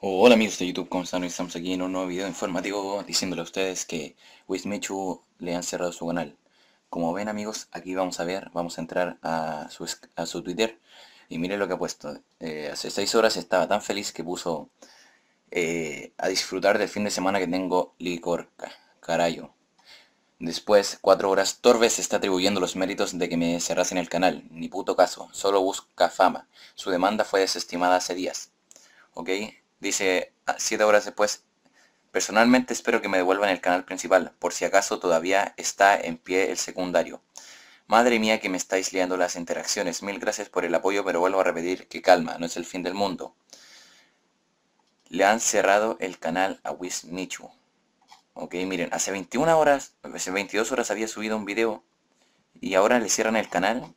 Hola amigos de YouTube, ¿cómo están? estamos aquí en un nuevo video informativo diciéndole a ustedes que Wismichu le han cerrado su canal. Como ven amigos, aquí vamos a ver, vamos a entrar a su, Twitter y miren lo que ha puesto. Eh, hace 6 horas estaba tan feliz que puso eh, a disfrutar del fin de semana que tengo licorca, carayo. Después, 4 horas, torbes está atribuyendo los méritos de que me cerrasen el canal. Ni puto caso, solo busca fama. Su demanda fue desestimada hace días. ¿Ok? Dice, ah, siete horas después, personalmente espero que me devuelvan el canal principal, por si acaso todavía está en pie el secundario. Madre mía que me estáis liando las interacciones, mil gracias por el apoyo, pero vuelvo a repetir que calma, no es el fin del mundo. Le han cerrado el canal a Wiz nichu Ok, miren, hace 21 horas, hace 22 horas había subido un video y ahora le cierran el canal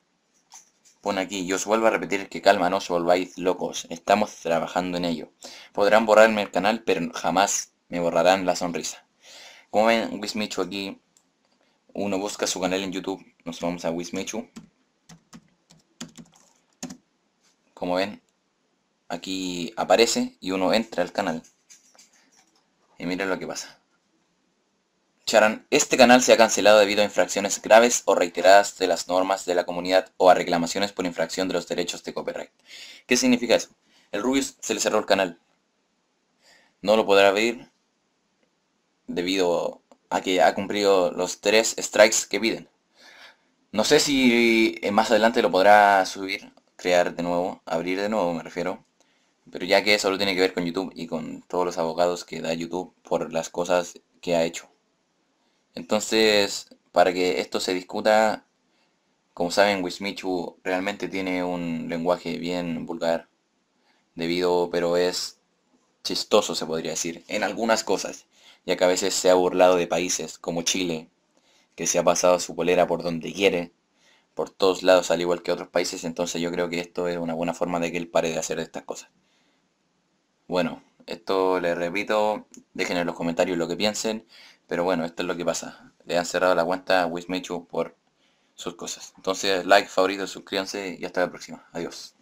Pone aquí, yo os vuelvo a repetir que calma, no os volváis locos, estamos trabajando en ello. Podrán borrarme el canal, pero jamás me borrarán la sonrisa. Como ven, Wismichu aquí, uno busca su canal en YouTube, nos vamos a Wismichu. Como ven, aquí aparece y uno entra al canal. Y miren lo que pasa este canal se ha cancelado debido a infracciones graves o reiteradas de las normas de la comunidad o a reclamaciones por infracción de los derechos de copyright. ¿Qué significa eso? El Rubius se le cerró el canal. No lo podrá abrir debido a que ha cumplido los tres strikes que piden. No sé si eh, más adelante lo podrá subir, crear de nuevo, abrir de nuevo me refiero. Pero ya que eso lo tiene que ver con YouTube y con todos los abogados que da YouTube por las cosas que ha hecho. Entonces, para que esto se discuta, como saben, Wismichu realmente tiene un lenguaje bien vulgar, debido, pero es chistoso, se podría decir, en algunas cosas, ya que a veces se ha burlado de países como Chile, que se ha pasado su polera por donde quiere, por todos lados, al igual que otros países, entonces yo creo que esto es una buena forma de que él pare de hacer estas cosas. Bueno, esto les repito, dejen en los comentarios lo que piensen, pero bueno, esto es lo que pasa. Le han cerrado la cuenta a Wismichu por sus cosas. Entonces, like, favorito, suscríbanse y hasta la próxima. Adiós.